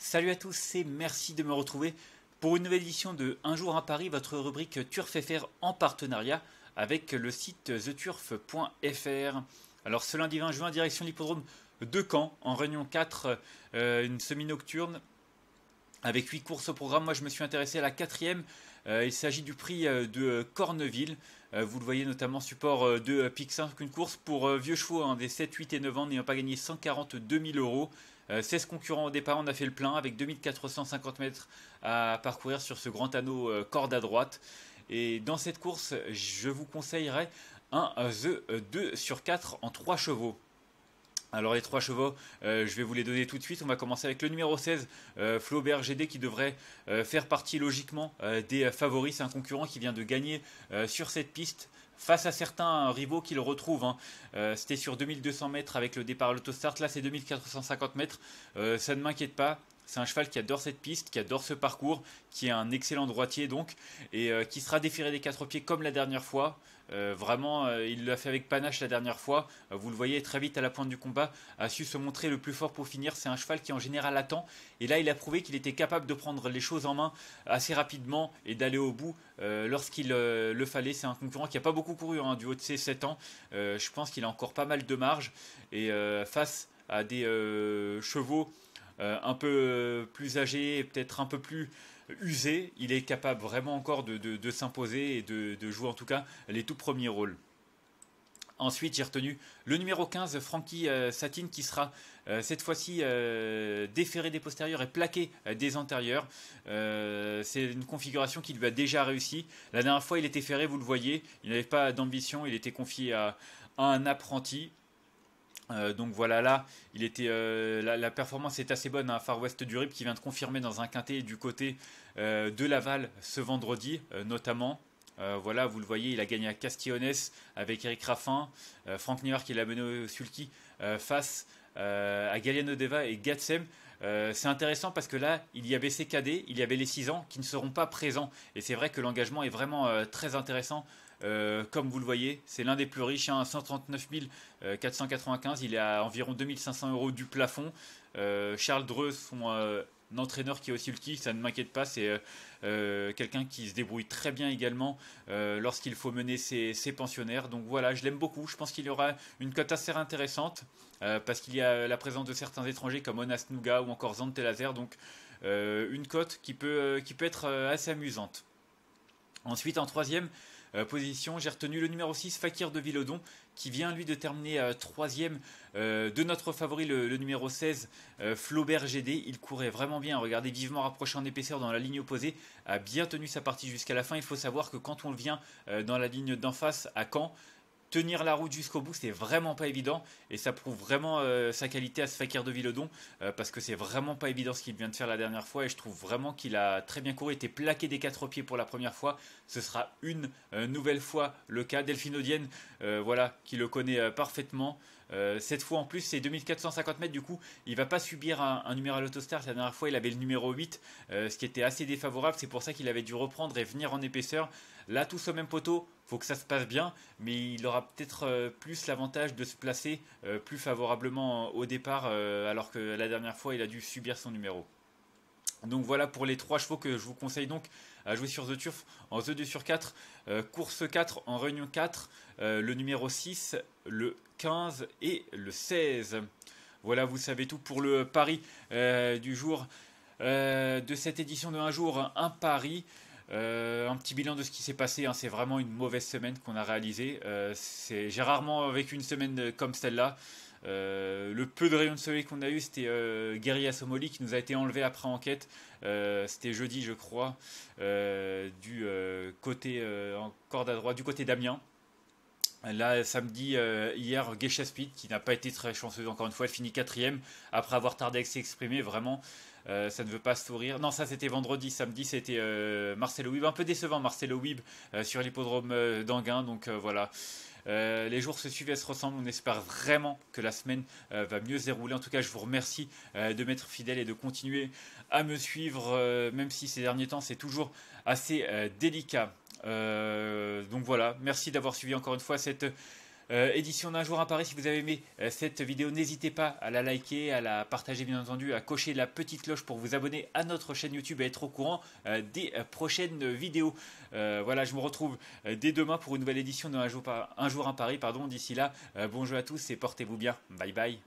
Salut à tous et merci de me retrouver pour une nouvelle édition de Un jour à Paris, votre rubrique Turf FR en partenariat avec le site theturf.fr. Alors ce lundi 20 juin, direction l'hippodrome de Caen, en réunion 4, euh, une semi-nocturne avec 8 courses au programme. Moi je me suis intéressé à la quatrième. Euh, il s'agit du prix euh, de Corneville. vous le voyez notamment support de pix 5, une course pour vieux chevaux hein, des 7, 8 et 9 ans n'ayant pas gagné 142 000 euros. 16 euh, concurrents au départ, on a fait le plein avec 2450 mètres à parcourir sur ce grand anneau euh, corde à droite. Et dans cette course, je vous conseillerais un euh, The 2 sur 4 en 3 chevaux. Alors les trois chevaux, euh, je vais vous les donner tout de suite. On va commencer avec le numéro 16, euh, Flaubert GD, qui devrait euh, faire partie logiquement des favoris. C'est un concurrent qui vient de gagner sur cette piste face à certains rivaux qu'il retrouve. Hein. C'était sur 2200 mètres avec le départ à l'autostart. Là, c'est 2450 mètres. ça ne m'inquiète pas. C'est un cheval qui adore cette piste, qui adore ce parcours, qui est un excellent droitier donc, et euh, qui sera déféré des quatre pieds comme la dernière fois. Euh, vraiment, euh, il l'a fait avec panache la dernière fois. vous le voyez très vite à la pointe du combat, a su se montrer le plus fort pour finir. C'est un cheval qui en général attend, et là il a prouvé qu'il était capable de prendre les choses en main assez rapidement et d'aller au bout lorsqu'il le fallait. C'est un concurrent qui n'a pas beaucoup couru hein, du haut de ses 7 ans. je pense qu'il a encore pas mal de marge, et face à des chevaux euh, un peu euh, plus âgé, peut-être un peu plus usé, il est capable vraiment encore de, s'imposer et de, jouer en tout cas les tout premiers rôles. Ensuite, j'ai retenu le numéro 15, Frankie euh, Satine, qui sera cette fois-ci déféré des postérieurs et plaqué des antérieurs. c'est une configuration qui lui a déjà réussi. La dernière fois, il était ferré, vous le voyez, il n'avait pas d'ambition, il était confié à un apprenti. Euh, donc voilà là, il était, euh, la, performance est assez bonne. à hein. Far West du RIP qui vient de confirmer dans un quintet du côté euh, de Laval ce vendredi notamment. voilà, vous le voyez, il a gagné à Castillones avec Eric Raffin, Franck Nivard qui l'a mené au Sulky face à Galiano Deva et Gatsem. c'est intéressant parce que là, il y avait ces cadets, il y avait les 6 ans qui ne seront pas présents. Et c'est vrai que l'engagement est vraiment très intéressant euh, comme vous le voyez, c'est l'un des plus riches, 139 hein, 495. Euh, Il est à environ 2500 euros du plafond. Euh, Charles Dreux, son entraîneur qui est aussi le kick, ça ne m'inquiète pas. C'est quelqu'un qui se débrouille très bien également lorsqu'il faut mener ses, pensionnaires. Donc voilà, je l'aime beaucoup. Je pense qu'il y aura une cote assez intéressante parce qu'il y a la présence de certains étrangers comme Onas Nuga ou encore Zante Donc une cote peut, qui peut être assez amusante. Ensuite, en troisième, euh, position. J'ai retenu le numéro 6, Fakir de Villodon, qui vient lui de terminer euh, troisième euh, de notre favori, le, numéro 16, Flaubert GD. Il courait vraiment bien, regardez, vivement rapproché en épaisseur dans la ligne opposée, a bien tenu sa partie jusqu'à la fin. Il faut savoir que quand on vient dans la ligne d'en face à Caen, tenir la route jusqu'au bout, c'est vraiment pas évident. Et ça prouve vraiment euh, sa qualité à ce Fakir de Villodon, euh, parce que c'est vraiment pas évident ce qu'il vient de faire la dernière fois. Et je trouve vraiment qu'il a très bien couru, été plaqué des quatre pieds pour la première fois. Ce sera une euh, nouvelle fois le cas. Delphine voilà, qui le connaît parfaitement. Euh, cette fois en plus, c'est 2450 mètres. Du coup, il va pas subir un, numéro à l'autostar. La dernière fois, il avait le numéro 8, euh, ce qui était assez défavorable. C'est pour ça qu'il avait dû reprendre et venir en épaisseur. Là, tous au même poteau. Faut que ça se passe bien, mais il aura peut-être euh, plus l'avantage de se placer plus favorablement au départ, alors que la dernière fois, il a dû subir son numéro. Donc voilà pour les trois chevaux que je vous conseille donc à jouer sur The Turf en The 2 sur 4, euh, course 4 en réunion 4, euh, le numéro 6, le 15 et le 16. Voilà, vous savez tout pour le pari euh, du jour de cette édition de un jour, un pari. un petit bilan de ce qui s'est passé. Hein. C'est vraiment une mauvaise semaine qu'on a réalisée. J'ai rarement vécu une semaine comme celle-là. Euh, le peu de rayons de soleil qu'on a eu, c'était euh, Guerilla qui nous a été enlevé après enquête. Euh, c'était jeudi, je crois, euh, du côté à droite, du côté d'Amiens. Là, samedi, hier, Geisha qui n'a pas été très chanceuse encore une fois, elle finit quatrième après avoir tardé à s'exprimer. Vraiment, euh, ça ne veut pas sourire. Non, ça c'était vendredi, samedi c'était euh, Marcelo Weib, un peu décevant Marcelo Weib euh, sur l'hippodrome d'Anguin, donc voilà. les jours se suivent et se ressemblent. On espère vraiment que la semaine va mieux se dérouler. En tout cas, je vous remercie de m'être fidèle et de continuer à me suivre, même si ces derniers temps, c'est toujours assez délicat. donc voilà, merci d'avoir suivi encore une fois cette euh, édition d'un jour à Paris, si vous avez aimé euh, cette vidéo, n'hésitez pas à la liker, à la partager bien entendu, à cocher la petite cloche pour vous abonner à notre chaîne YouTube et être au courant euh, des prochaines vidéos. voilà, je vous retrouve dès demain pour une nouvelle édition d'un jour, un jour à Paris. Pardon. D'ici là, bonjour à tous et portez-vous bien. Bye bye.